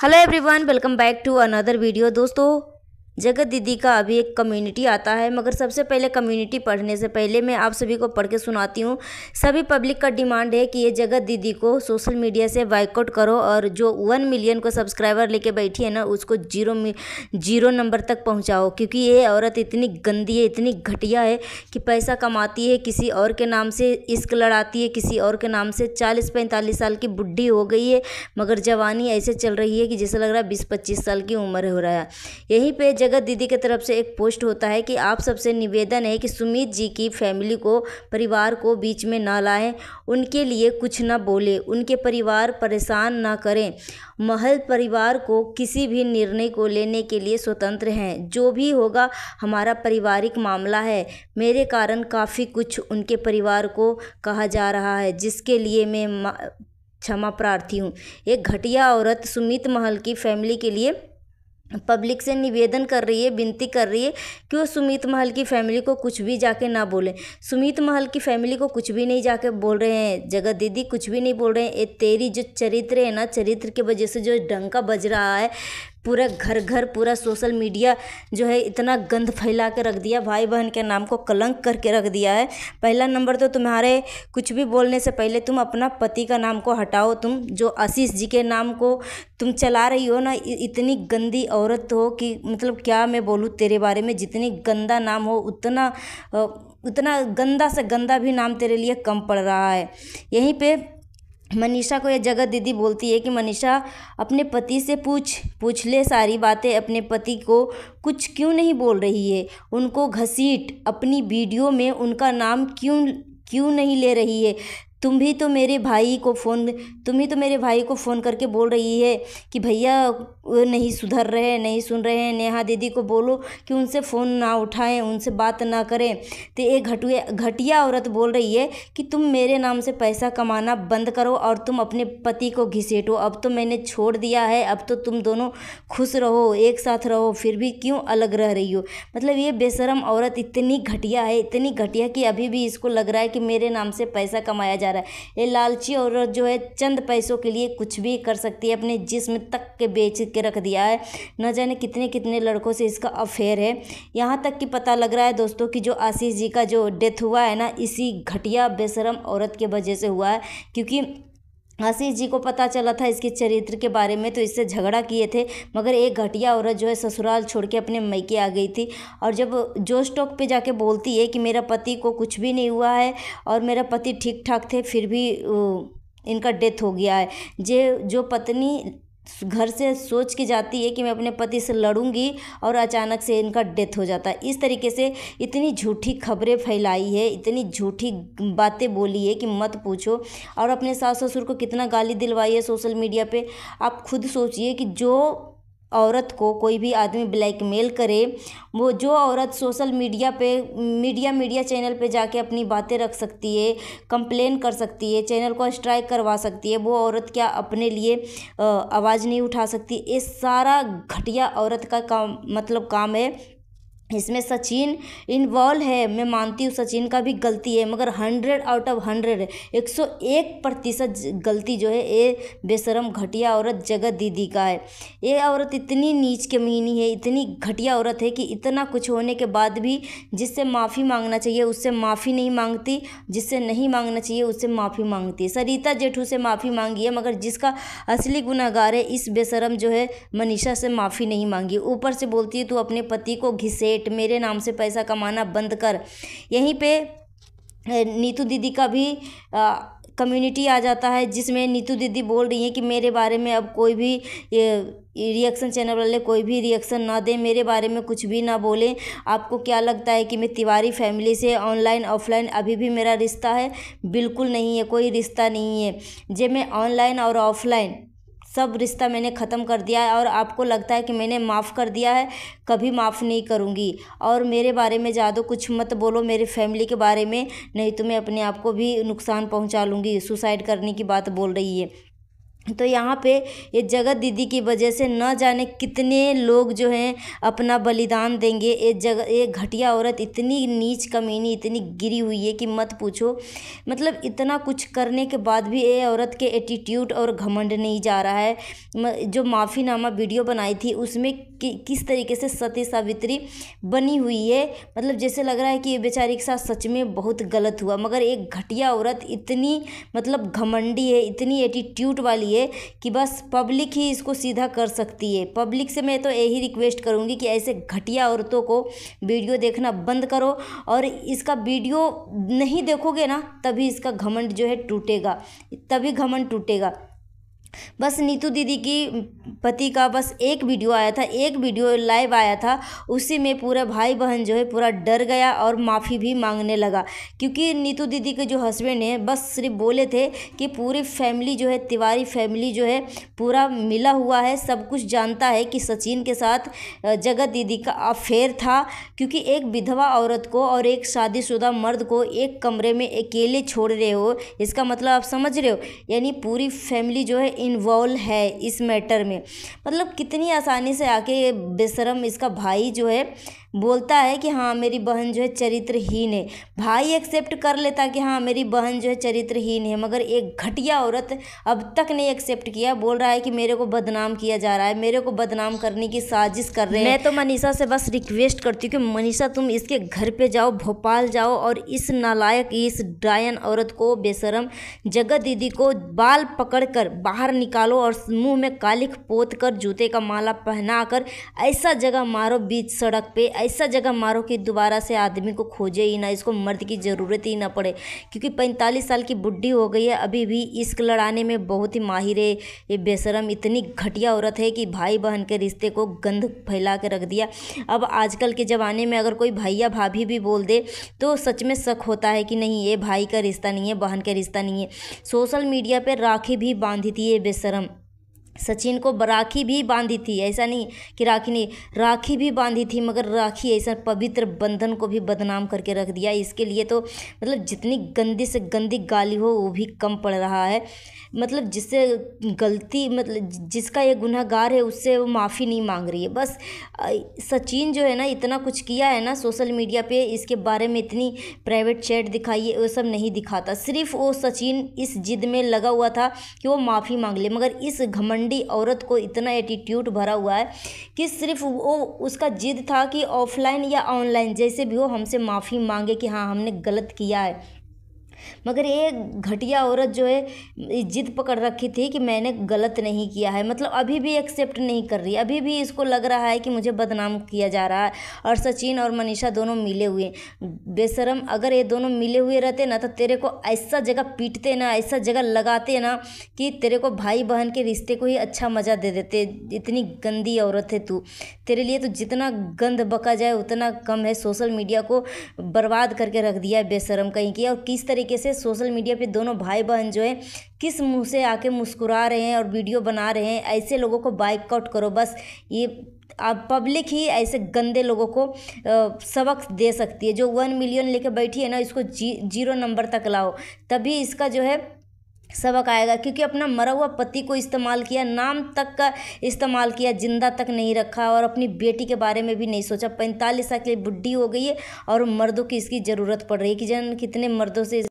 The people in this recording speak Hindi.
hello everyone welcome back to another video दोस्तों जगत दीदी का अभी एक कम्युनिटी आता है मगर सबसे पहले कम्युनिटी पढ़ने से पहले मैं आप सभी को पढ़ के सुनाती हूँ सभी पब्लिक का डिमांड है कि ये जगत दीदी को सोशल मीडिया से बाइकआउट करो और जो वन मिलियन को सब्सक्राइबर लेके बैठी है ना उसको जीरो जीरो नंबर तक पहुँचाओ क्योंकि ये औरत इतनी गंदी है इतनी घटिया है कि पैसा कमाती है किसी और के नाम से इश्क लड़ाती है किसी और के नाम से चालीस पैंतालीस साल की बुढ़ी हो गई है मगर जवानी ऐसे चल रही है कि जैसे लग रहा है बीस पच्चीस साल की उम्र हो रहा है यहीं पर जगह दीदी की तरफ से एक पोस्ट होता है कि आप सबसे निवेदन है कि सुमित जी की फैमिली को परिवार को बीच में ना लाएं उनके लिए कुछ ना बोले उनके परिवार परेशान ना करें महल परिवार को किसी भी निर्णय को लेने के लिए स्वतंत्र हैं जो भी होगा हमारा पारिवारिक मामला है मेरे कारण काफ़ी कुछ उनके परिवार को कहा जा रहा है जिसके लिए मैं क्षमा प्रार्थी हूँ एक घटिया औरत सुमित महल की फैमिली के लिए पब्लिक से निवेदन कर रही है विनती कर रही है कि वो सुमित महल की फैमिली को कुछ भी जाके ना बोलें सुमित महल की फैमिली को कुछ भी नहीं जाके बोल रहे हैं जगत दीदी कुछ भी नहीं बोल रहे हैं ये तेरी जो चरित्र है ना चरित्र के वजह से जो डंका बज रहा है पूरा घर घर पूरा सोशल मीडिया जो है इतना गंद फैला के रख दिया भाई बहन के नाम को कलंक करके रख दिया है पहला नंबर तो तुम्हारे कुछ भी बोलने से पहले तुम अपना पति का नाम को हटाओ तुम जो आशीष जी के नाम को तुम चला रही हो ना इतनी गंदी औरत हो कि मतलब क्या मैं बोलूँ तेरे बारे में जितनी गंदा नाम हो उतना उतना गंदा से गंदा भी नाम तेरे लिए कम पड़ रहा है यहीं पर मनीषा को यह जगत दीदी बोलती है कि मनीषा अपने पति से पूछ पूछ ले सारी बातें अपने पति को कुछ क्यों नहीं बोल रही है उनको घसीट अपनी वीडियो में उनका नाम क्यों क्यों नहीं ले रही है तुम भी तो मेरे भाई को फ़ोन तुम ही तो मेरे भाई को फ़ोन करके बोल रही है कि भैया वो नहीं सुधर रहे हैं नहीं सुन रहे हैं नेहा दीदी को बोलो कि उनसे फ़ोन ना उठाएं उनसे बात ना करें तो ये घटुए घटिया औरत बोल रही है कि तुम मेरे नाम से पैसा कमाना बंद करो और तुम अपने पति को घिसेटो अब तो मैंने छोड़ दिया है अब तो तुम दोनों खुश रहो एक साथ रहो फिर भी क्यों अलग रह रही हो मतलब ये बेशरम औरत इतनी घटिया है इतनी घटिया कि अभी भी इसको लग रहा है कि मेरे नाम से पैसा कमाया जा रहा है ये लालची औरत जो है चंद पैसों के लिए कुछ भी कर सकती है अपने जिसम तक के बेच के रख दिया है न जाने कितने कितने लड़कों से इसका अफेयर है यहाँ तक कि पता लग रहा है दोस्तों कि जो आशीष जी का जो डेथ हुआ है ना इसी घटिया बेशरम औरत के वजह से हुआ है क्योंकि आशीष जी को पता चला था इसके चरित्र के बारे में तो इससे झगड़ा किए थे मगर एक घटिया औरत जो है ससुराल छोड़ के अपने मैके आ गई थी और जब जो स्टॉक पे जाके बोलती है कि मेरा पति को कुछ भी नहीं हुआ है और मेरा पति ठीक ठाक थे फिर भी इनका डेथ हो गया है जे जो पत्नी घर से सोच के जाती है कि मैं अपने पति से लड़ूंगी और अचानक से इनका डेथ हो जाता है इस तरीके से इतनी झूठी खबरें फैलाई है इतनी झूठी बातें बोली है कि मत पूछो और अपने सास ससुर को कितना गाली दिलवाई है सोशल मीडिया पे आप खुद सोचिए कि जो औरत को कोई भी आदमी ब्लैकमेल करे वो जो औरत सोशल मीडिया पे मीडिया मीडिया चैनल पे जाके अपनी बातें रख सकती है कंप्लेन कर सकती है चैनल को स्ट्राइक करवा सकती है वो औरत क्या अपने लिए आवाज़ नहीं उठा सकती ये सारा घटिया औरत का काम मतलब काम है इसमें सचिन इन्वॉल्व है मैं मानती हूँ सचिन का भी गलती है मगर हंड्रेड आउट ऑफ हंड्रेड एक सौ एक प्रतिशत गलती जो है ये बेशरम घटिया औरत जगत दीदी का है ये औरत इतनी नीच के मीनी है इतनी घटिया औरत है कि इतना कुछ होने के बाद भी जिससे माफ़ी मांगना चाहिए उससे माफ़ी नहीं मांगती जिससे नहीं मांगना चाहिए उससे माफ़ी मांगती है सरिता जेठू से माफ़ी मांगी है मगर जिसका असली गुनागार है इस बेशरम जो है मनीषा से माफ़ी नहीं मांगी ऊपर से बोलती है तू अपने पति को घिसेट बेट मेरे नाम से पैसा कमाना बंद कर यहीं पे नीतू दीदी का भी आ, कम्युनिटी आ जाता है जिसमें नीतू दीदी बोल रही हैं कि मेरे बारे में अब कोई भी रिएक्शन चैनल वाले कोई भी रिएक्शन ना दें मेरे बारे में कुछ भी ना बोलें आपको क्या लगता है कि मैं तिवारी फैमिली से ऑनलाइन ऑफलाइन अभी भी मेरा रिश्ता है बिल्कुल नहीं है कोई रिश्ता नहीं है जब मैं ऑनलाइन और ऑफलाइन सब रिश्ता मैंने ख़त्म कर दिया है और आपको लगता है कि मैंने माफ़ कर दिया है कभी माफ़ नहीं करूँगी और मेरे बारे में ज़्यादा कुछ मत बोलो मेरे फैमिली के बारे में नहीं तो मैं अपने आप को भी नुकसान पहुँचा लूँगी सुसाइड करने की बात बोल रही है तो यहाँ पे ये जगत दीदी की वजह से न जाने कितने लोग जो हैं अपना बलिदान देंगे ये जगह ये घटिया औरत इतनी नीच कमीनी इतनी गिरी हुई है कि मत पूछो मतलब इतना कुछ करने के बाद भी ये औरत के एटीट्यूड और घमंड नहीं जा रहा है जो माफ़ीनामा वीडियो बनाई थी उसमें कि किस तरीके से सती सावित्री बनी हुई है मतलब जैसे लग रहा है कि ये बेचारी के साथ सच में बहुत गलत हुआ मगर एक घटिया औरत इतनी मतलब घमंडी है इतनी एटीट्यूड वाली है कि बस पब्लिक ही इसको सीधा कर सकती है पब्लिक से मैं तो यही रिक्वेस्ट करूँगी कि ऐसे घटिया औरतों को वीडियो देखना बंद करो और इसका वीडियो नहीं देखोगे ना तभी इसका घमंड जो है टूटेगा तभी घमंड टूटेगा बस नीतू दीदी की पति का बस एक वीडियो आया था एक वीडियो लाइव आया था उसी में पूरा भाई बहन जो है पूरा डर गया और माफ़ी भी मांगने लगा क्योंकि नीतू दीदी के जो हस्बैंड हैं बस सिर्फ बोले थे कि पूरी फैमिली जो है तिवारी फैमिली जो है पूरा मिला हुआ है सब कुछ जानता है कि सचिन के साथ जगत दीदी का अफेयर था क्योंकि एक विधवा औरत को और एक शादीशुदा मर्द को एक कमरे में अकेले छोड़ रहे हो इसका मतलब आप समझ रहे हो यानी पूरी फैमिली जो है इन्वॉल्व है इस मैटर में मतलब कितनी आसानी से आके बेशरम इसका भाई जो है बोलता है कि हाँ मेरी बहन जो है चरित्रहीन है भाई एक्सेप्ट कर लेता कि हाँ मेरी बहन जो है चरित्रहीन है मगर एक घटिया औरत अब तक नहीं एक्सेप्ट किया बोल रहा है कि मेरे को बदनाम किया जा रहा है मेरे को बदनाम करने की साजिश कर रहे हैं मैं तो मनीषा से बस रिक्वेस्ट करती हूँ कि मनीषा तुम इसके घर पर जाओ भोपाल जाओ और इस नालायक इस डायन औरत को बेशरम जगत दीदी को बाल कर बाहर निकालो और मुँह में कालिख पोत कर जूते का माला पहना कर ऐसा जगह मारो बीच सड़क पर ऐसा जगह मारो कि दोबारा से आदमी को खोजे ही ना इसको मर्द की ज़रूरत ही ना पड़े क्योंकि पैंतालीस साल की बुढ़ी हो गई है अभी भी इश्क लड़ाने में बहुत ही माहिर है ये बेशरम इतनी घटिया औरत है कि भाई बहन के रिश्ते को गंध फैला के रख दिया अब आजकल के ज़माने में अगर कोई भैया भाभी भी बोल दे तो सच में शक होता है कि नहीं ये भाई का रिश्ता नहीं है बहन का रिश्ता नहीं है सोशल मीडिया पर राखी भी बांधी थी ये बेशरम सचिन को राखी भी बांधी थी ऐसा नहीं कि राखी नहीं राखी भी बांधी थी मगर राखी ऐसा पवित्र बंधन को भी बदनाम करके रख दिया इसके लिए तो मतलब जितनी गंदी से गंदी गाली हो वो भी कम पड़ रहा है मतलब जिससे गलती मतलब जिसका ये गुनहगार है उससे वो माफ़ी नहीं मांग रही है बस सचिन जो है ना इतना कुछ किया है ना सोशल मीडिया पर इसके बारे में इतनी प्राइवेट चैट दिखाई है वो सब नहीं दिखाता सिर्फ वो सचिन इस जिद में लगा हुआ था कि वो माफ़ी मांग ले मगर इस घमंड ठंडी औरत को इतना एटीट्यूड भरा हुआ है कि सिर्फ वो उसका जिद था कि ऑफलाइन या ऑनलाइन जैसे भी हो हमसे माफ़ी मांगे कि हाँ हमने गलत किया है मगर ये घटिया औरत जो है जिद पकड़ रखी थी कि मैंने गलत नहीं किया है मतलब अभी भी एक्सेप्ट नहीं कर रही अभी भी इसको लग रहा है कि मुझे बदनाम किया जा रहा है और सचिन और मनीषा दोनों मिले हुए बेशरम अगर ये दोनों मिले हुए रहते ना तो तेरे को ऐसा जगह पीटते ना ऐसा जगह लगाते ना कि तेरे को भाई बहन के रिश्ते को ही अच्छा मज़ा दे देते इतनी गंदी औरत है तू तेरे लिए तो जितना गंद बका जाए उतना कम है सोशल मीडिया को बर्बाद करके रख दिया है बेशरम कहीं की और किस तरीके तरीके से सोशल मीडिया पे दोनों भाई बहन जो है किस मुंह से आके मुस्कुरा रहे हैं और वीडियो बना रहे हैं ऐसे लोगों को बाइकआउट करो बस ये आप पब्लिक ही ऐसे गंदे लोगों को सबक दे सकती है जो वन मिलियन लेके बैठी है ना इसको जी जीरो नंबर तक लाओ तभी इसका जो है सबक आएगा क्योंकि अपना मरा हुआ पति को इस्तेमाल किया नाम तक का इस्तेमाल किया जिंदा तक नहीं रखा और अपनी बेटी के बारे में भी नहीं सोचा पैंतालीस साल के लिए बुढ़ी हो गई है और मर्दों की इसकी ज़रूरत पड़ रही है कि जन कितने मर्दों से